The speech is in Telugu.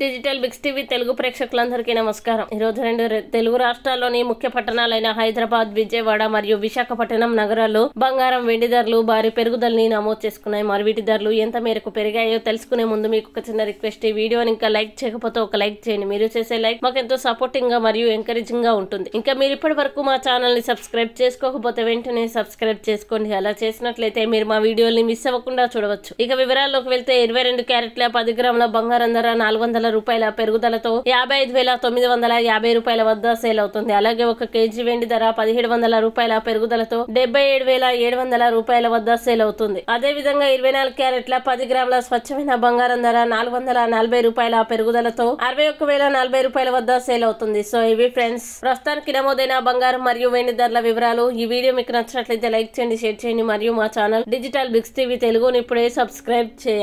డిజిటల్ బిక్స్ టీవీ తెలుగు ప్రేక్షకులందరికీ నమస్కారం ఈరోజు రెండు తెలుగు రాష్ట్రాల్లోని ముఖ్య పట్టణాలైన హైదరాబాద్ విజయవాడ మరియు విశాఖపట్నం నగరాలు బంగారం వెండి ధరలు భారీ పెరుగుదలని నమోదు చేసుకున్నాయి మరి వీటి ధరలు ఎంత మేరకు పెరిగాయో తెలుసుకునే ముందు మీకు ఒక చిన్న రిక్వెస్ట్ ఈ వీడియోని ఇంకా లైక్ చేయకపోతే ఒక లైక్ చేయండి మీరు చేసే లైక్ మాకు ఎంతో సపోర్టింగ్ గా మరియు ఎంకరేజింగ్ గా ఉంటుంది ఇంకా మీరు ఇప్పటి వరకు మా ఛానల్ ని సబ్స్క్రైబ్ చేసుకోకపోతే వెంటనే సబ్స్క్రైబ్ చేసుకోండి అలా చేసినట్లయితే మీరు మా వీడియోని మిస్ అవ్వకుండా చూడవచ్చు ఇక వివరాల్లోకి వెళ్తే ఇరవై రెండు క్యారెట్ల పది గ్రాముల బంగారం ధర నాలుగు వందల వందల రూపాయల పెరుగుదలతో యాభై ఐదు వేల తొమ్మిది వందల యాభై రూపాయల వద్ద సేల్ అవుతుంది అలాగే ఒక కేజీ వెండి ధర పదిహేడు వందల రూపాయల పెరుగుదలతో డెబ్బై ఏడు వేల ఏడు వందల రూపాయల వద్ద సేల్ అవుతుంది అదే విధంగా ఇరవై నాలుగు క్యారెట్ల పది గ్రాముల స్వచ్ఛమైన బంగారం ధర నాలుగు వందల నలభై రూపాయల పెరుగుదలతో అరవై ఒక్క వేల నలభై రూపాయల వద్ద సేల్ అవుతుంది సో ఇవి ఫ్రెండ్స్ ప్రస్తుతానికి నమోదైన బంగారం మరియు వెండి ధరల వివరాలు ఈ వీడియో మీకు నచ్చినట్లయితే లైక్ చేయండి షేర్ చేయండి మరియు మా ఛానల్ డిజిటల్ బిగ్స్ టీవీ తెలుగుని ఇప్పుడే సబ్స్క్రైబ్ చేయండి